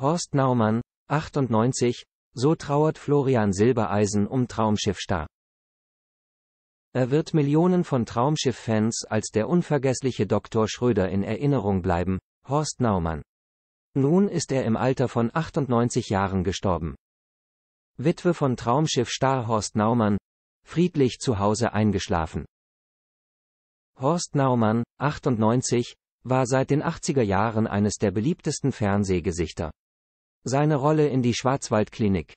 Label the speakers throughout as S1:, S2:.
S1: Horst Naumann, 98, so trauert Florian Silbereisen um Traumschiffstar. Er wird Millionen von Traumschiff-Fans als der unvergessliche Dr. Schröder in Erinnerung bleiben, Horst Naumann. Nun ist er im Alter von 98 Jahren gestorben. Witwe von Traumschiff-Star Horst Naumann, friedlich zu Hause eingeschlafen. Horst Naumann, 98, war seit den 80er Jahren eines der beliebtesten Fernsehgesichter. Seine Rolle in die Schwarzwaldklinik.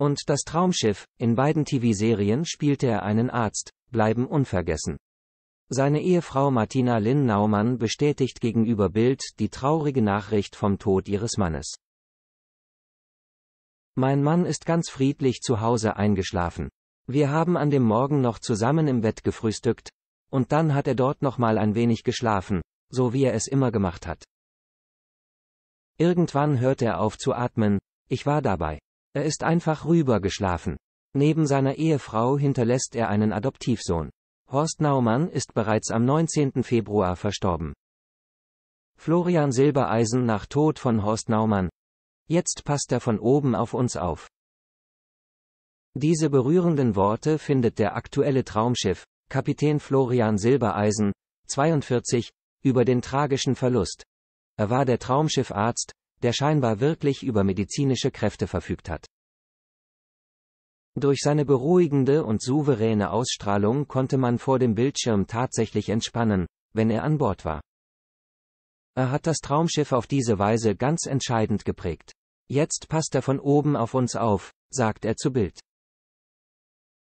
S1: Und das Traumschiff, in beiden TV-Serien spielte er einen Arzt, bleiben unvergessen. Seine Ehefrau Martina Lynn Naumann bestätigt gegenüber Bild die traurige Nachricht vom Tod ihres Mannes. Mein Mann ist ganz friedlich zu Hause eingeschlafen. Wir haben an dem Morgen noch zusammen im Bett gefrühstückt, und dann hat er dort noch mal ein wenig geschlafen, so wie er es immer gemacht hat. Irgendwann hört er auf zu atmen, ich war dabei. Er ist einfach rübergeschlafen. Neben seiner Ehefrau hinterlässt er einen Adoptivsohn. Horst Naumann ist bereits am 19. Februar verstorben. Florian Silbereisen nach Tod von Horst Naumann. Jetzt passt er von oben auf uns auf. Diese berührenden Worte findet der aktuelle Traumschiff, Kapitän Florian Silbereisen, 42, über den tragischen Verlust. Er war der Traumschiffarzt, der scheinbar wirklich über medizinische Kräfte verfügt hat. Durch seine beruhigende und souveräne Ausstrahlung konnte man vor dem Bildschirm tatsächlich entspannen, wenn er an Bord war. Er hat das Traumschiff auf diese Weise ganz entscheidend geprägt. Jetzt passt er von oben auf uns auf, sagt er zu Bild.